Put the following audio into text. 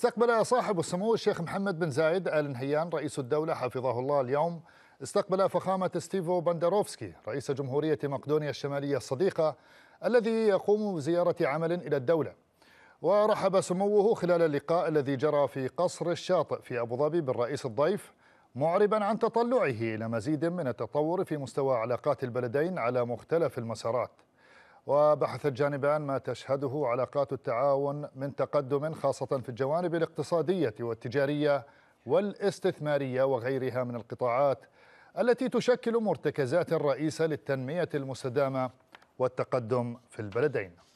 استقبل صاحب السمو الشيخ محمد بن زايد آل نهيان رئيس الدولة حفظه الله اليوم استقبل فخامة ستيفو بندروفسكي رئيس جمهورية مقدونيا الشمالية الصديقة الذي يقوم بزيارة عمل إلى الدولة ورحب سموه خلال اللقاء الذي جرى في قصر الشاطئ في أبو ظبي بالرئيس الضيف معربا عن تطلعه إلى مزيد من التطور في مستوى علاقات البلدين على مختلف المسارات وبحث الجانبان ما تشهده علاقات التعاون من تقدم خاصة في الجوانب الاقتصادية والتجارية والاستثمارية وغيرها من القطاعات التي تشكل مرتكزات رئيسة للتنمية المستدامة والتقدم في البلدين